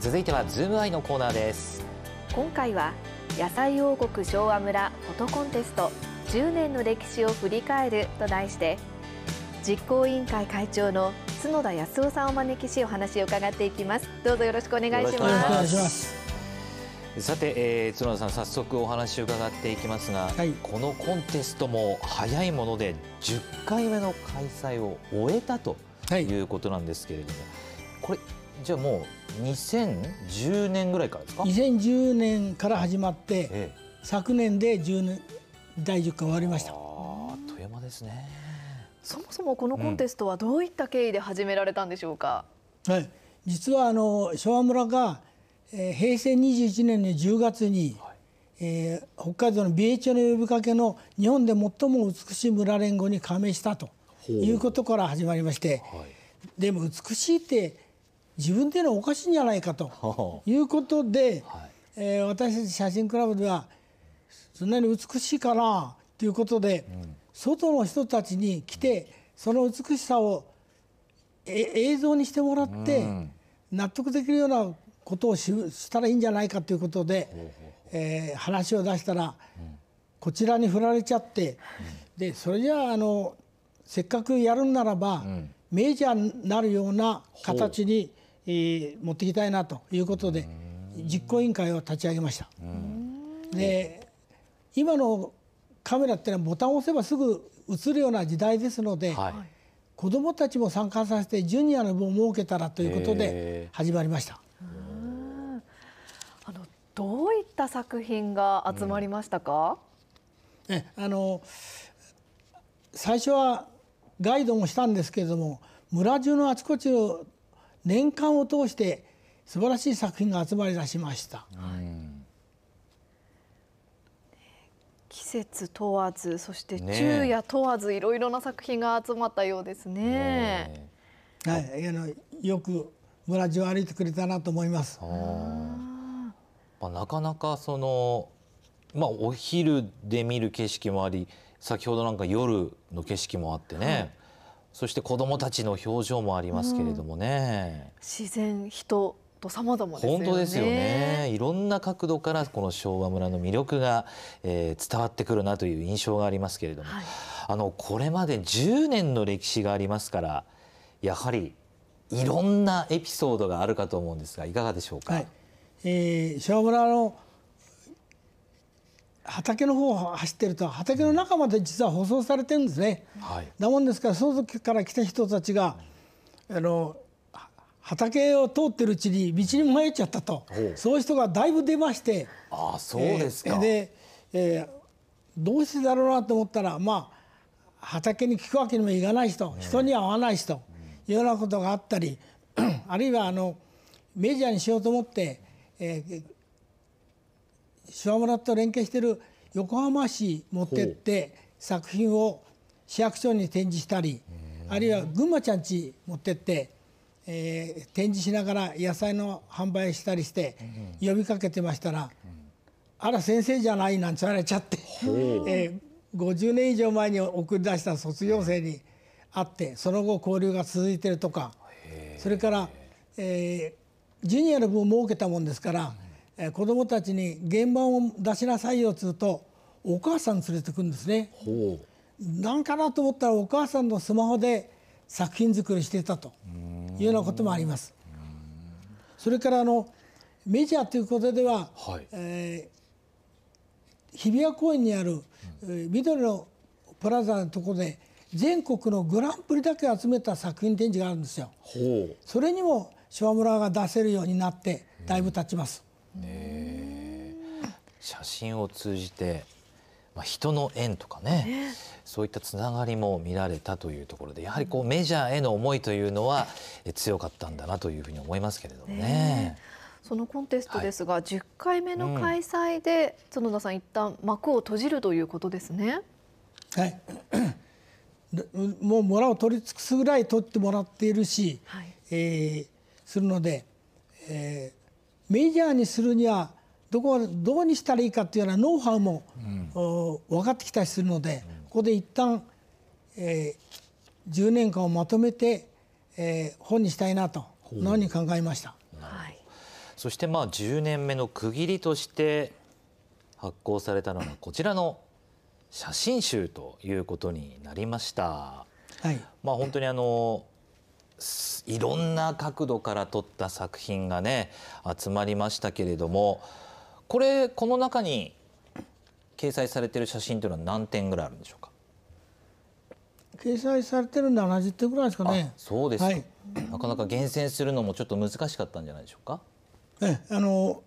続いてはズームアイのコーナーです今回は野菜王国昭和村フォトコンテスト10年の歴史を振り返ると題して実行委員会会長の角田康夫さんをお招きしお話を伺っていきますどうぞよろしくお願いしますさて、えー、角田さん早速お話を伺っていきますが、はい、このコンテストも早いもので10回目の開催を終えたということなんですけれども、はい、これじゃあもう2010年ぐらいからですか2010年から始まって、ええ、昨年で10年第10回終わりましたああ富山ですねそもそもこのコンテストはどういった経緯で始められたんでしょうか、うん、はい実はあの昭和村が、えー、平成21年の10月に、はい、えー、北海道の美瑛町の呼びかけの日本で最も美しい村連合に加盟したということから始まりまして、はい、でも美しいって自分ていうのはおかしいんじゃないかということで、はいえー、私たち写真クラブではそんなに美しいかなということで、うん、外の人たちに来て、うん、その美しさを映像にしてもらって、うん、納得できるようなことをしたらいいんじゃないかということで、えー、話を出したら、こちらに振られちゃって、でそれじゃああのせっかくやるんならば、メジャーになるような形にえ持っていきたいなということで実行委員会を立ち上げました。で今のカメラってのはボタンを押せばすぐ映るような時代ですので、はい、子どもたちも参加させてジュニアの部を設けたらということで始まりました。あのどういった作品が集まりましたか、うん、あの最初はガイドもしたんですけれども村中のあちこちを年間を通して素晴らしい作品が集まり出しました。うん季節問わずそして昼夜問わず、いろいろな作品が集まったようですね。ねはい、あのよく村中歩いてくれたなと思います。まあ、なかなかそのまあお昼で見る景色もあり先ほどなんか夜の景色もあってね、そして子供たちの表情もありますけれどもね。自然人と様々ですよね。本当ですよね。いろんな角度からこの昭和村の魅力が、えー、伝わってくるなという印象がありますけれども、はい、あのこれまで10年の歴史がありますから、やはりいろんなエピソードがあるかと思うんですがいかがでしょうか。はい、えー、昭和村の畑の方を走ってると畑の中まで実は舗装されてるんですね。はい、だもんですから相続から来た人たちがあの畑を通ってるうちに道に迷っちゃったとそういう人がだいぶ出ましてああそうですか、えー、で、えー、どうしてだろうなと思ったらまあ畑に聞くわけにもいかない人、人に会わない人、うん、いうようなことがあったり あるいはあのメジャーにしようと思って、えー、島村と連携してる横浜市持ってって作品を市役所に展示したりあるいは群馬ちゃんち持ってって、えー、展示しながら野菜の販売したりして呼びかけてましたら「あら先生じゃない」なんて言われちゃって、えー、50年以上前に送り出した卒業生に会ってその後交流が続いてるとかそれから、えー、ジュニアの分を設けたもんですから。子供たちに現場を出しなさいよっつうとお母さん連れてくんですね。なんかなと思ったらお母さんのスマホで作品作りしてたというようなこともあります。それからあのメジャーということでは、はい、えー、日比谷公園にある、うん、緑のプラザのところで全国のグランプリだけ集めた作品展示があるんですよ。それにも島村が出せるようになってだいぶ経ちます。写真を通じて人の縁とかねそういったつながりも見られたというところでやはりメジャーへの思いというのは強かったんだなというふうに思いますけれどもね。そのコンテストですが、はい、10回目の開催で、うん、角田さん一旦幕を閉じるということですね。はいもう村を取り尽くすぐらい取ってもらっているし、はい、えー、するので、えー、メジャーにするにはどこどうにしたらいいかっていうようなノウハウも、うん、分かってきたりするので、うん、ここで一旦、えー、10年間をまとめて、えー、本にしたいなとのに考えました。はい、そしてまあ10年目の区切りとして発行されたのがこちらの写真集ということになりました。はい、まあ本当にあのいろんな角度から撮った作品がね集まりましたけれどもこれこの中に掲載されてる写真というのは何点ぐらいあるんでしょうか掲載されてる70点ぐらいですかねそうです、はい、なかなか厳選するのもちょっと難しかったんじゃないでしょうかえあの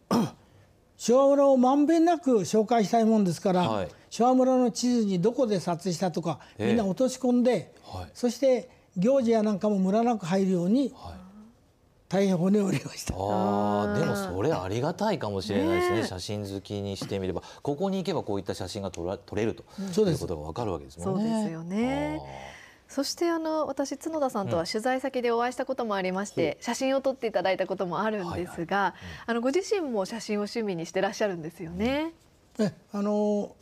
昭和村をまんべんなく紹介したいもんですから、はい、昭和村の地図にどこで撮影したとかみんな落とし込んで、はい、そして行事やなんかもムラなく入るように、大変骨折りましたあでもそれありがたいかもしれないですね、ね、写真好きにしてみればここに行けばこういった写真が撮ら撮れると、うん、いうことが分かるわけですもんね。そうですよねそしてあの私角田さんとは取材先でお会いしたこともありまして、うん、写真を撮っていただいたこともあるんですが、はいはいうん、あのご自身も写真を趣味にしてらっしゃるんですよね。えあの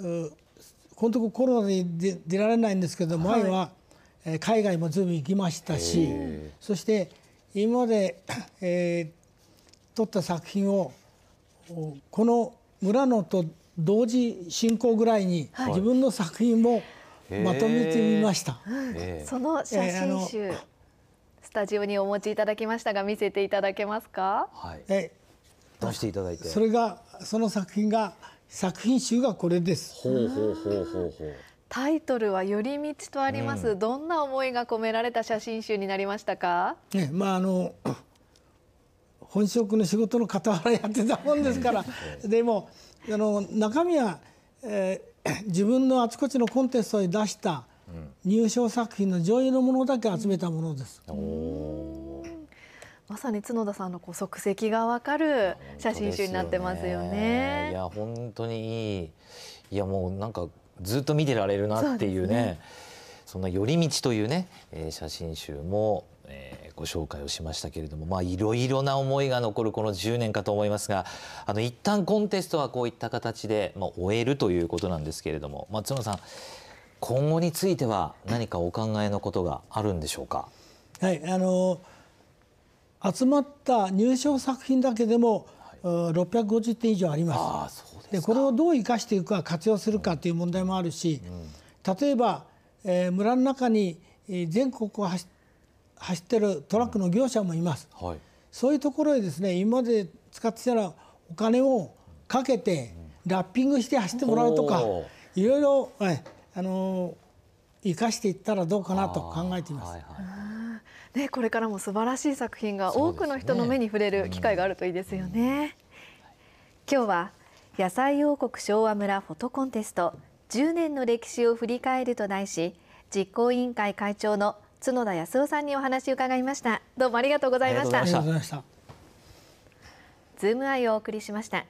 うのとこコロナで出られないんですけど、前は海外も随分行きましたしそして今まで、えー、撮った作品をこの村野と同時進行ぐらいに、自分の作品もまとめてみました。その写真集、えー、スタジオにお持ちいただきましたが見せていただけますか。はい、えー、出していただいて。それがその作品が作品集がこれです。ほうほうほうほうほう。タイトルは寄り道とあります、うん、どんな思いが込められた写真集になりましたか。ね、まああの本職の仕事の傍らやってたもんですから、でもあの中身は、えー、自分のあちこちのコンテストに出した入賞作品の上位のものだけ集めたものです。まさに角田さんのこう足跡がわかる写真集になってますよね。よねいや本当にいい。いやもうなんかずっと見てられるなっていうね、ね、そんな「寄り道」というね、えー、写真集も、えー、ご紹介をしましたけれどもまあいろいろな思いが残るこの10年かと思いますがあの一旦コンテストはこういった形で、まあ、終えるということなんですけれども、松野さん今後については何かお考えのことがあるんでしょうか。はいあの集まった入賞作品だけでも百五十点以上ありますでこれをどう生かしていくか活用するかという問題もあるし、例えば、えー、村の中に全国を走ってるトラックの業者もいます、うんはい、そういうところへですね今まで使ってたらお金をかけてラッピングして走ってもらうとか、いろいろ、あのー、生かしていったらどうかなと考えています。ね、これからも素晴らしい作品が多くの人の目に触れる機会があるといいですよね。今日は野菜王国昭和村フォトコンテスト10年の歴史を振り返ると題し実行委員会会長の角田康夫さんにお話を伺いましたどうもありがとうございましたズームアイをお送りしました